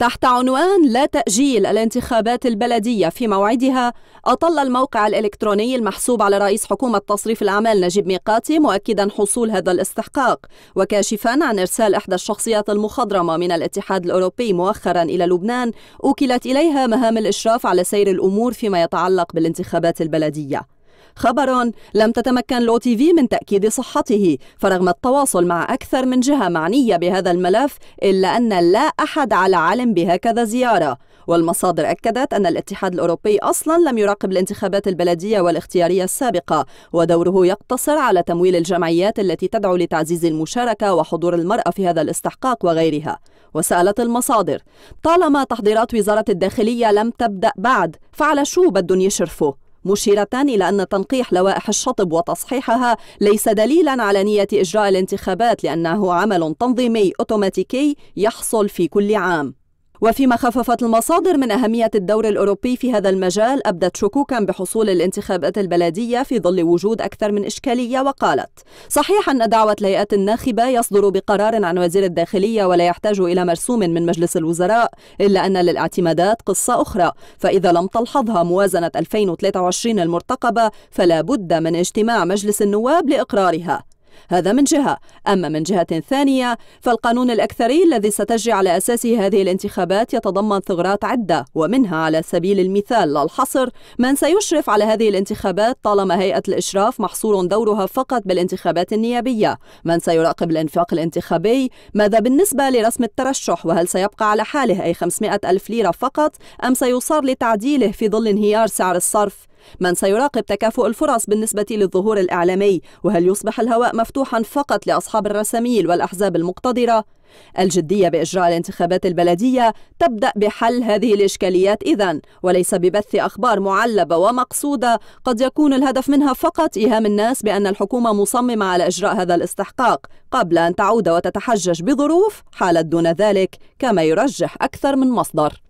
تحت عنوان لا تأجيل الانتخابات البلدية في موعدها أطل الموقع الإلكتروني المحسوب على رئيس حكومة تصريف الأعمال نجيب ميقاتي مؤكدا حصول هذا الاستحقاق وكاشفا عن إرسال إحدى الشخصيات المخضرمة من الاتحاد الأوروبي مؤخرا إلى لبنان أوكلت إليها مهام الإشراف على سير الأمور فيما يتعلق بالانتخابات البلدية خبر لم تتمكن لو تي في من تأكيد صحته فرغم التواصل مع أكثر من جهة معنية بهذا الملف إلا أن لا أحد على علم بهكذا زيارة والمصادر أكدت أن الاتحاد الأوروبي أصلا لم يراقب الانتخابات البلدية والاختيارية السابقة ودوره يقتصر على تمويل الجمعيات التي تدعو لتعزيز المشاركة وحضور المرأة في هذا الاستحقاق وغيرها وسألت المصادر طالما تحضيرات وزارة الداخلية لم تبدأ بعد فعلى شو بدهم يشرفوا مشيرتان إلى أن تنقيح لوائح الشطب وتصحيحها ليس دليلا على نية إجراء الانتخابات لأنه عمل تنظيمي أوتوماتيكي يحصل في كل عام وفيما خففت المصادر من أهمية الدور الأوروبي في هذا المجال أبدت شكوكا بحصول الانتخابات البلدية في ظل وجود أكثر من إشكالية وقالت صحيح أن دعوة الهيئات الناخبة يصدر بقرار عن وزير الداخلية ولا يحتاج إلى مرسوم من مجلس الوزراء إلا أن للاعتمادات قصة أخرى فإذا لم تلحظها موازنة 2023 المرتقبة فلا بد من اجتماع مجلس النواب لإقرارها هذا من جهة أما من جهة ثانية فالقانون الأكثري الذي ستجري على أساسه هذه الانتخابات يتضمن ثغرات عدة ومنها على سبيل المثال للحصر من سيشرف على هذه الانتخابات طالما هيئة الإشراف محصور دورها فقط بالانتخابات النيابية من سيراقب الانفاق الانتخابي ماذا بالنسبة لرسم الترشح وهل سيبقى على حاله أي 500 ألف ليرة فقط أم سيصار لتعديله في ظل انهيار سعر الصرف من سيراقب تكافؤ الفرص بالنسبة للظهور الإعلامي وهل يصبح الهواء مفتوحا فقط لأصحاب الرساميل والأحزاب المقتدرة الجدية بإجراء الانتخابات البلدية تبدأ بحل هذه الإشكاليات إذا وليس ببث أخبار معلبة ومقصودة قد يكون الهدف منها فقط إيهام الناس بأن الحكومة مصممة على إجراء هذا الاستحقاق قبل أن تعود وتتحجج بظروف حالت دون ذلك كما يرجح أكثر من مصدر